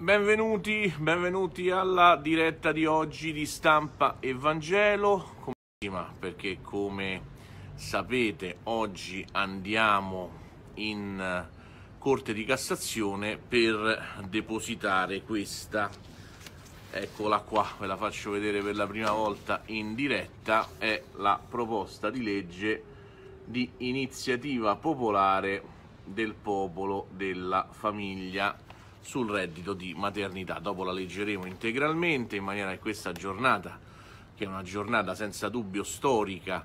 Benvenuti, benvenuti alla diretta di oggi di stampa e Vangelo, perché come sapete oggi andiamo in eh, Corte di Cassazione per depositare questa, eccola qua, ve la faccio vedere per la prima volta in diretta, è la proposta di legge di iniziativa popolare del popolo della famiglia sul reddito di maternità. Dopo la leggeremo integralmente in maniera che questa giornata, che è una giornata senza dubbio storica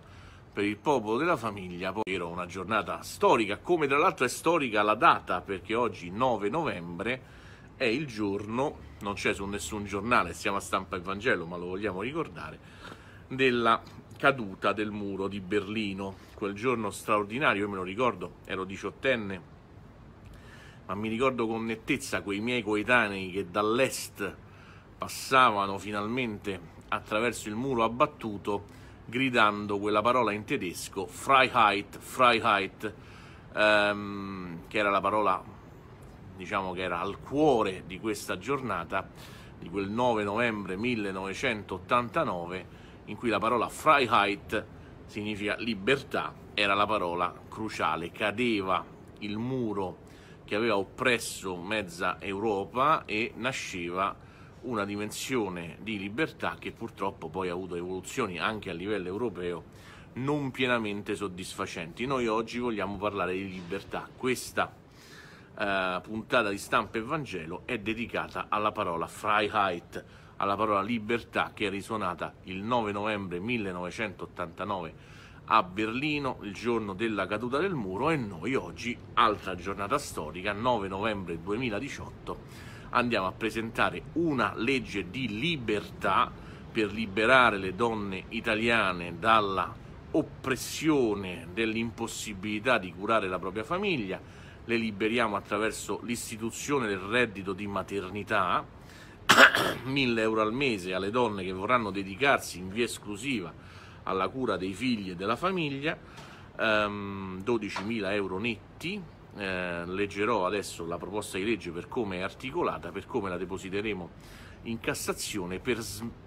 per il popolo della famiglia, poi era una giornata storica, come tra l'altro è storica la data, perché oggi 9 novembre è il giorno, non c'è su nessun giornale, siamo a stampa il Vangelo, ma lo vogliamo ricordare, della caduta del muro di Berlino, quel giorno straordinario, io me lo ricordo, ero diciottenne ma mi ricordo con nettezza quei miei coetanei che dall'est passavano finalmente attraverso il muro abbattuto gridando quella parola in tedesco Freiheit, Freiheit, ehm, che era la parola diciamo che era al cuore di questa giornata, di quel 9 novembre 1989, in cui la parola Freiheit significa libertà, era la parola cruciale, cadeva il muro che aveva oppresso mezza Europa e nasceva una dimensione di libertà che purtroppo poi ha avuto evoluzioni anche a livello europeo non pienamente soddisfacenti. Noi oggi vogliamo parlare di libertà. Questa eh, puntata di stampa e Vangelo è dedicata alla parola Freiheit, alla parola libertà che è risuonata il 9 novembre 1989 a Berlino il giorno della caduta del muro e noi oggi, altra giornata storica, 9 novembre 2018, andiamo a presentare una legge di libertà per liberare le donne italiane dalla oppressione dell'impossibilità di curare la propria famiglia, le liberiamo attraverso l'istituzione del reddito di maternità, 1000 euro al mese alle donne che vorranno dedicarsi in via esclusiva alla cura dei figli e della famiglia, ehm, 12.000 euro netti, eh, leggerò adesso la proposta di legge per come è articolata, per come la depositeremo in Cassazione per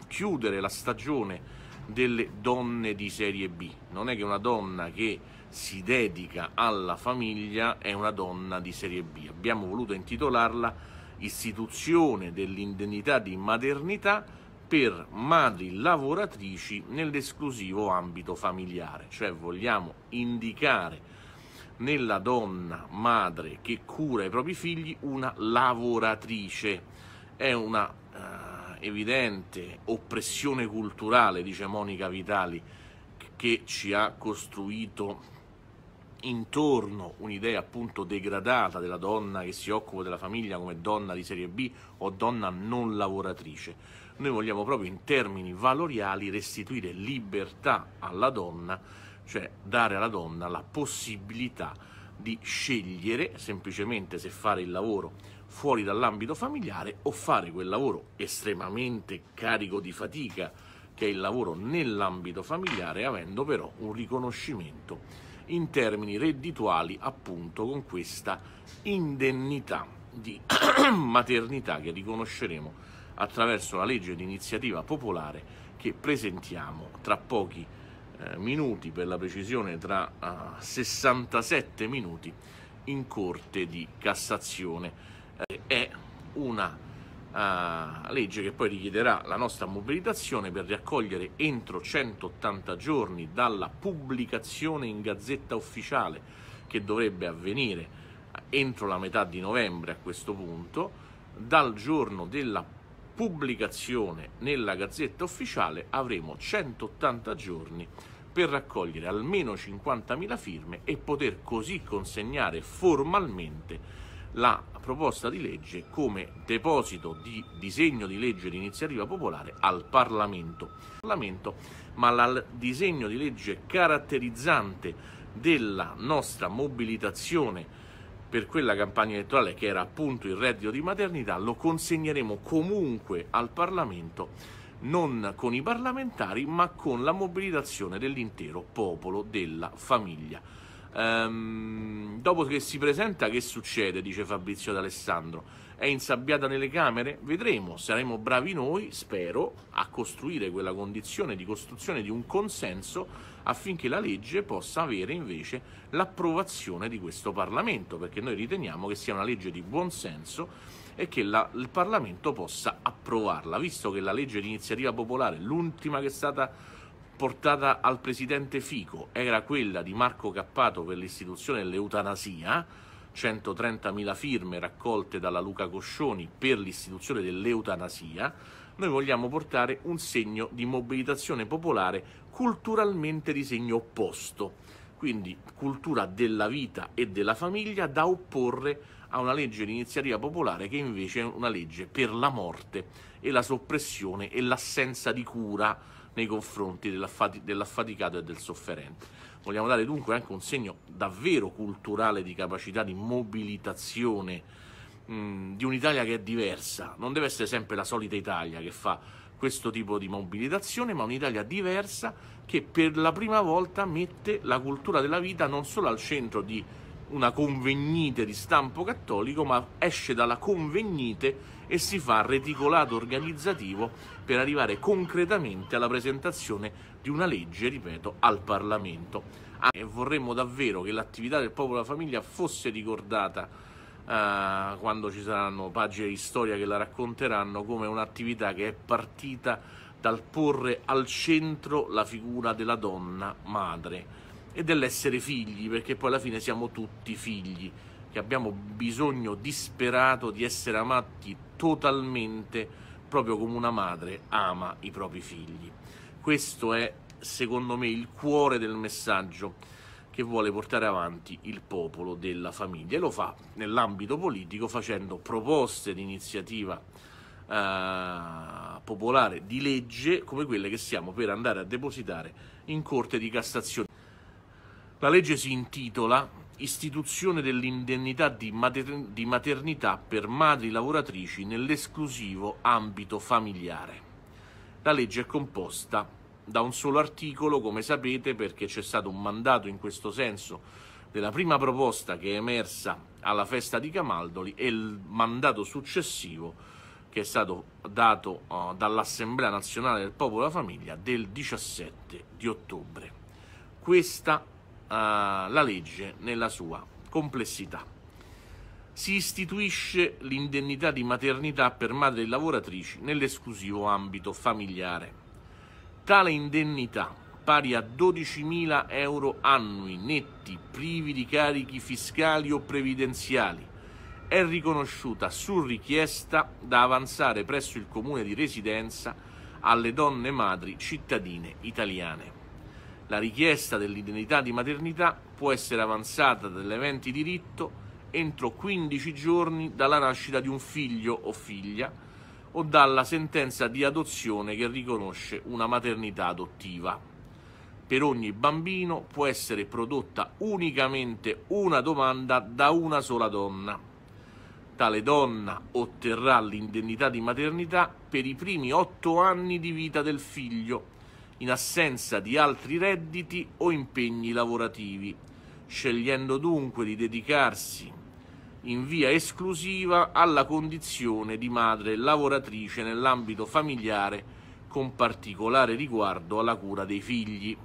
chiudere la stagione delle donne di serie B. Non è che una donna che si dedica alla famiglia è una donna di serie B. Abbiamo voluto intitolarla Istituzione dell'indennità di maternità per madri lavoratrici nell'esclusivo ambito familiare, cioè vogliamo indicare nella donna madre che cura i propri figli una lavoratrice. È una eh, evidente oppressione culturale, dice Monica Vitali, che ci ha costruito intorno un'idea appunto degradata della donna che si occupa della famiglia come donna di serie B o donna non lavoratrice. Noi vogliamo proprio in termini valoriali restituire libertà alla donna, cioè dare alla donna la possibilità di scegliere semplicemente se fare il lavoro fuori dall'ambito familiare o fare quel lavoro estremamente carico di fatica che è il lavoro nell'ambito familiare avendo però un riconoscimento in termini reddituali appunto con questa indennità di maternità che riconosceremo attraverso la legge di iniziativa popolare che presentiamo tra pochi eh, minuti, per la precisione tra uh, eh, 67 minuti in Corte di Cassazione. Eh, è una legge che poi richiederà la nostra mobilitazione per raccogliere entro 180 giorni dalla pubblicazione in gazzetta ufficiale che dovrebbe avvenire entro la metà di novembre a questo punto, dal giorno della pubblicazione nella gazzetta ufficiale avremo 180 giorni per raccogliere almeno 50.000 firme e poter così consegnare formalmente la proposta di legge come deposito di disegno di legge di iniziativa popolare al Parlamento, Parlamento ma il disegno di legge caratterizzante della nostra mobilitazione per quella campagna elettorale che era appunto il reddito di maternità, lo consegneremo comunque al Parlamento non con i parlamentari ma con la mobilitazione dell'intero popolo della famiglia. Ehm, dopo che si presenta, che succede? Dice Fabrizio D'Alessandro. È insabbiata nelle camere? Vedremo, saremo bravi noi, spero, a costruire quella condizione di costruzione di un consenso affinché la legge possa avere invece l'approvazione di questo Parlamento, perché noi riteniamo che sia una legge di buonsenso e che la, il Parlamento possa approvarla, visto che la legge di iniziativa popolare, l'ultima che è stata portata al presidente Fico era quella di Marco Cappato per l'istituzione dell'eutanasia, 130.000 firme raccolte dalla Luca Coscioni per l'istituzione dell'eutanasia, noi vogliamo portare un segno di mobilitazione popolare culturalmente di segno opposto, quindi cultura della vita e della famiglia da opporre a una legge di iniziativa popolare che invece è una legge per la morte e la soppressione e l'assenza di cura nei confronti dell'affaticato e del sofferente. Vogliamo dare dunque anche un segno davvero culturale di capacità di mobilitazione mm, di un'Italia che è diversa, non deve essere sempre la solita Italia che fa questo tipo di mobilitazione, ma un'Italia diversa che per la prima volta mette la cultura della vita non solo al centro di una convegnite di stampo cattolico, ma esce dalla convegnite e si fa reticolato organizzativo per arrivare concretamente alla presentazione di una legge, ripeto, al Parlamento. Ah, e vorremmo davvero che l'attività del popolo della famiglia fosse ricordata Uh, quando ci saranno pagine di storia che la racconteranno come un'attività che è partita dal porre al centro la figura della donna madre e dell'essere figli, perché poi alla fine siamo tutti figli, che abbiamo bisogno disperato di essere amati totalmente, proprio come una madre ama i propri figli. Questo è, secondo me, il cuore del messaggio che vuole portare avanti il popolo della famiglia e lo fa nell'ambito politico facendo proposte di iniziativa eh, popolare di legge come quelle che stiamo per andare a depositare in Corte di Cassazione. La legge si intitola Istituzione dell'indennità di, mater- di maternità per madri lavoratrici nell'esclusivo ambito familiare. La legge è composta da un solo articolo, come sapete, perché c'è stato un mandato in questo senso della prima proposta che è emersa alla festa di Camaldoli e il mandato successivo che è stato dato uh, dall'Assemblea Nazionale del Popolo e della Famiglia del 17 di ottobre. Questa la legge nella sua complessità. Si istituisce l'indennità di maternità per madri lavoratrici nell'esclusivo ambito familiare. Tale indennità, pari a 12.000 euro annui netti, privi di carichi fiscali o previdenziali, è riconosciuta su richiesta da avanzare presso il comune di residenza alle donne madri cittadine italiane. La richiesta dell'identità di maternità può essere avanzata dall'eventi diritto entro 15 giorni dalla nascita di un figlio o figlia o dalla sentenza di adozione che riconosce una maternità adottiva. Per ogni bambino può essere prodotta unicamente una domanda da una sola donna. Tale donna otterrà l'indennità di maternità per i primi otto anni di vita del figlio in assenza di altri redditi o impegni lavorativi, scegliendo dunque di dedicarsi in via esclusiva alla condizione di madre lavoratrice nell'ambito familiare con particolare riguardo alla cura dei figli.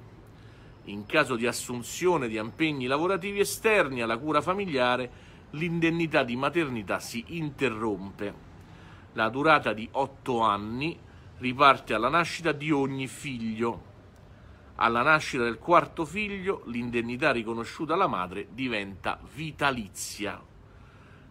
In caso di assunzione di impegni lavorativi esterni alla cura familiare, l'indennità di maternità si interrompe. La durata di otto anni riparte alla nascita di ogni figlio. Alla nascita del quarto figlio l'indennità riconosciuta alla madre diventa vitalizia.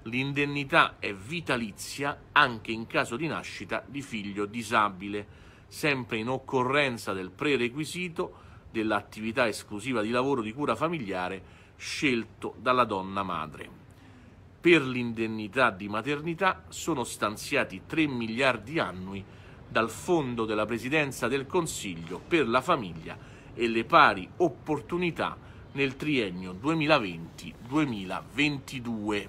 L'indennità è vitalizia anche in caso di nascita di figlio disabile, sempre in occorrenza del prerequisito dell'attività esclusiva di lavoro di cura familiare scelto dalla donna madre. Per l'indennità di maternità sono stanziati 3 miliardi annui dal Fondo della Presidenza del Consiglio per la Famiglia e le Pari Opportunità nel triennio 2020-2022.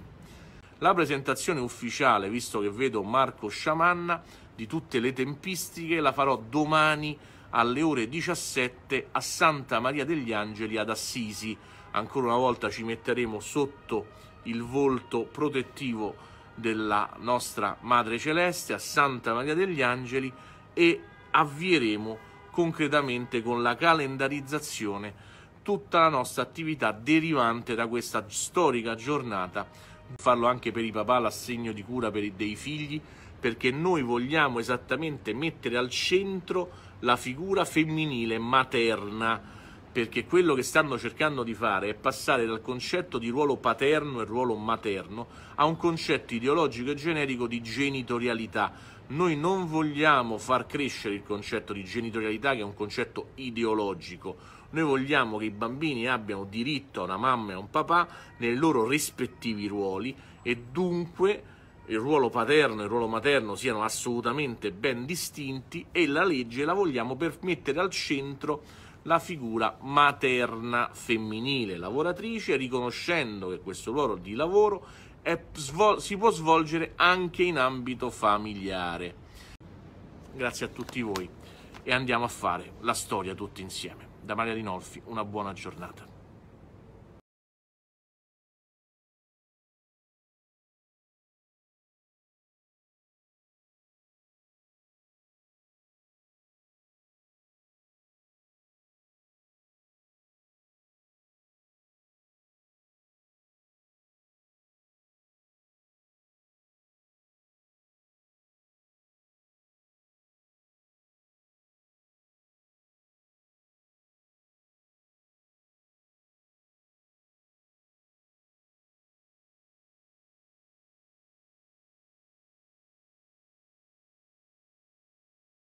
La presentazione ufficiale, visto che vedo Marco Sciamanna, di tutte le tempistiche la farò domani alle ore 17 a Santa Maria degli Angeli ad Assisi. Ancora una volta ci metteremo sotto il volto protettivo della nostra Madre Celeste, a Santa Maria degli Angeli e avvieremo concretamente con la calendarizzazione tutta la nostra attività derivante da questa storica giornata, farlo anche per i papà l'assegno di cura per i, dei figli, perché noi vogliamo esattamente mettere al centro la figura femminile materna perché quello che stanno cercando di fare è passare dal concetto di ruolo paterno e ruolo materno a un concetto ideologico e generico di genitorialità. Noi non vogliamo far crescere il concetto di genitorialità, che è un concetto ideologico. Noi vogliamo che i bambini abbiano diritto a una mamma e a un papà nei loro rispettivi ruoli e dunque il ruolo paterno e il ruolo materno siano assolutamente ben distinti e la legge la vogliamo per mettere al centro la figura materna femminile lavoratrice, riconoscendo che questo ruolo di lavoro è, si può svolgere anche in ambito familiare. Grazie a tutti voi e andiamo a fare la storia tutti insieme. Da Maria Rinolfi, una buona giornata.